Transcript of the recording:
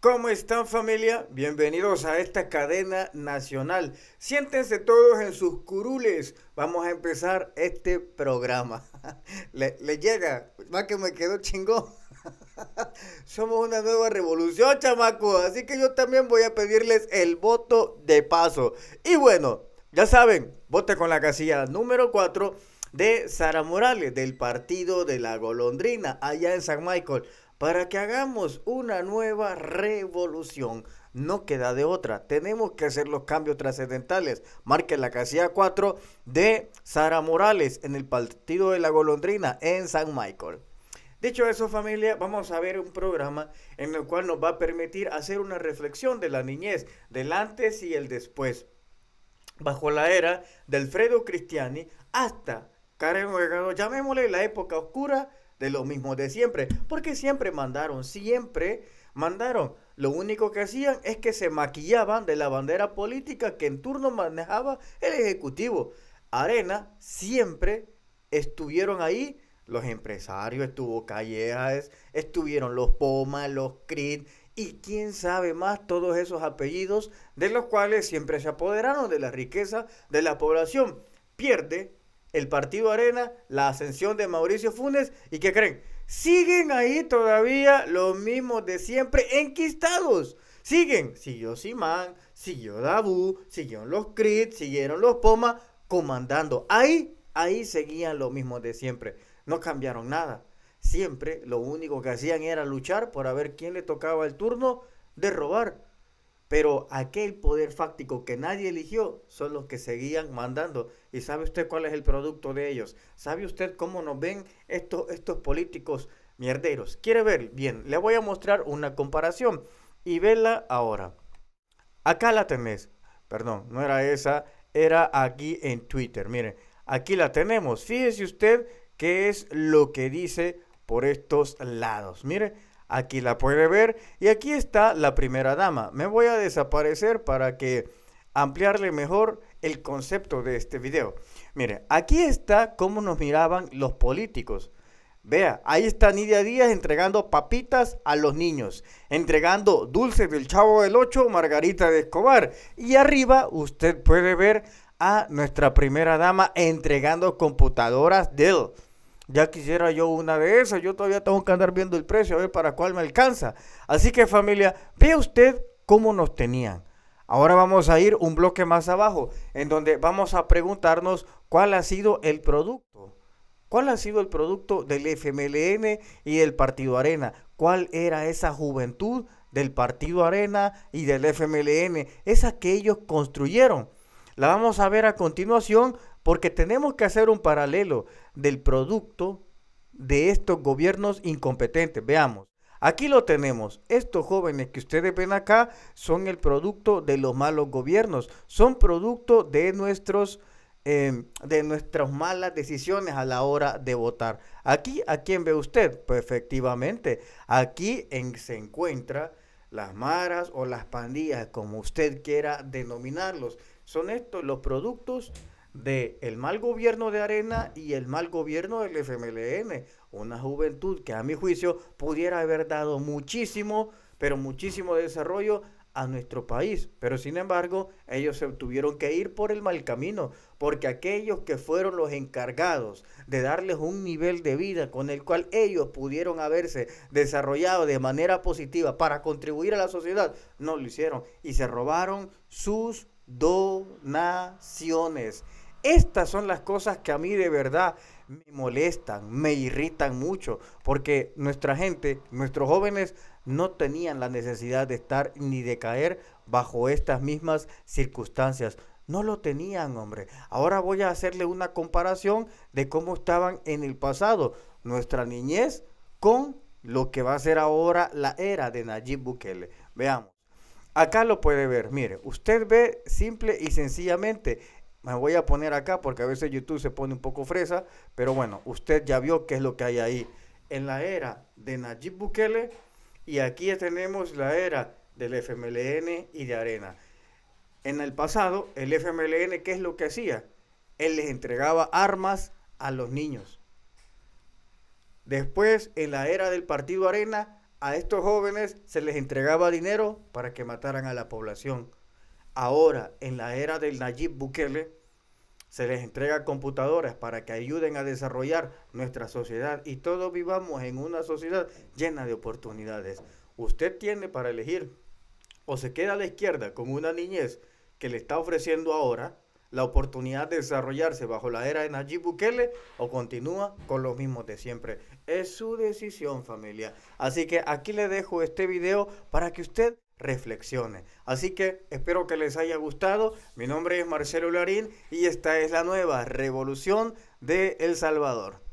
¿Cómo están familia? Bienvenidos a esta cadena nacional. Siéntense todos en sus curules. Vamos a empezar este programa. Le, llega, más que me quedó chingón. Somos una nueva revolución, chamaco. Así que yo también voy a pedirles el voto de paso. Y bueno, ya saben, vote con la casilla número 4 de Sara Morales, del partido de la golondrina, allá en San Michael para que hagamos una nueva revolución. No queda de otra. Tenemos que hacer los cambios trascendentales. Marque la casilla 4 de Sara Morales en el partido de la golondrina en San Michael. Dicho eso, familia, vamos a ver un programa en el cual nos va a permitir hacer una reflexión de la niñez, del antes y el después. Bajo la era de Alfredo Cristiani hasta Karen llamémosle la época oscura de los mismos de siempre, porque siempre mandaron, siempre mandaron. Lo único que hacían es que se maquillaban de la bandera política que en turno manejaba el Ejecutivo. Arena siempre estuvieron ahí los empresarios, estuvo Callejas, estuvieron los Poma, los Crid, y quién sabe más todos esos apellidos de los cuales siempre se apoderaron de la riqueza de la población. Pierde el partido Arena, la ascensión de Mauricio Funes y ¿qué creen? Siguen ahí todavía los mismos de siempre enquistados. Siguen, siguió Simán, siguió Dabu, siguieron los Crit, siguieron los Poma comandando. Ahí, ahí seguían los mismos de siempre. No cambiaron nada. Siempre lo único que hacían era luchar por ver quién le tocaba el turno de robar. Pero aquel poder fáctico que nadie eligió son los que seguían mandando. ¿Y sabe usted cuál es el producto de ellos? ¿Sabe usted cómo nos ven estos, políticos mierderos? ¿Quiere ver? Bien, le voy a mostrar una comparación y vela ahora. Acá la tenés. Perdón, no era esa, era aquí en Twitter. Miren, aquí la tenemos. Fíjese usted qué es lo que dice por estos lados. Mire Aquí la puede ver y aquí está la primera dama. Me voy a desaparecer para que ampliarle mejor el concepto de este video. Mire, aquí está cómo nos miraban los políticos. Vea, ahí está Nidia Díaz entregando papitas a los niños, entregando dulces del Chavo del Ocho, Margarita de Escobar. Y arriba usted puede ver a nuestra primera dama entregando computadoras Dell. Ya quisiera yo una de esas, yo todavía tengo que andar viendo el precio a ver para cuál me alcanza. Así que familia, vea usted cómo nos tenían. Ahora vamos a ir un bloque más abajo, en donde vamos a preguntarnos cuál ha sido el producto. ¿Cuál ha sido el producto del FMLN y del Partido Arena? ¿Cuál era esa juventud del Partido Arena y del FMLN? Esa que ellos construyeron. La vamos a ver a continuación porque tenemos que hacer un paralelo del producto de estos gobiernos incompetentes. Veamos. Aquí lo tenemos. Estos jóvenes que ustedes ven acá son el producto de los malos gobiernos, son producto de nuestros em, de nuestras malas decisiones a la hora de votar. Aquí, ¿a quién ve usted? Pues efectivamente, aquí se encuentra las maras o las pandillas, como usted quiera denominarlos. Son estos los productos de el mal gobierno de Arena y el mal gobierno del FMLN. Una juventud que a mi juicio pudiera haber dado muchísimo, pero muchísimo desarrollo a nuestro país. Pero sin embargo, ellos se tuvieron que ir por el mal camino, porque aquellos que fueron los encargados de darles un nivel de vida con el cual ellos pudieron haberse desarrollado de manera positiva para contribuir a la sociedad, no lo hicieron y se robaron sus donaciones. Estas son las cosas que a mí de verdad me molestan, me irritan mucho, porque nuestra gente, nuestros jóvenes no tenían la necesidad de estar ni de caer bajo estas mismas circunstancias. No lo tenían, hombre. Ahora voy a hacerle una comparación de cómo estaban en el pasado, nuestra niñez, con lo que va a ser ahora la era de Nayib Bukele. Veamos. Acá lo puede ver, mire, usted ve simple y sencillamente me voy a poner acá porque a veces YouTube se pone un poco fresa, pero bueno, usted ya vio qué es lo que hay ahí. En la era de Najib Bukele y aquí tenemos la era del FMLN y de Arena. En el pasado, el FMLN, ¿qué es lo que hacía? Él les entregaba armas a los niños. Después, en la era del partido Arena, a estos jóvenes se les entregaba dinero para que mataran a la población. Ahora, en la era del Nayib Bukele, se les entrega computadoras para que ayuden a desarrollar nuestra sociedad y todos vivamos en una sociedad llena de oportunidades. Usted tiene para elegir o se queda a la izquierda con una niñez que le está ofreciendo ahora la oportunidad de desarrollarse bajo la era de Nayib Bukele o continúa con los mismos de siempre. Es su decisión familia. Así que aquí le dejo este video para que usted reflexione. Así que espero que les haya gustado. Mi nombre es Marcelo Larín y esta es la nueva revolución de El Salvador.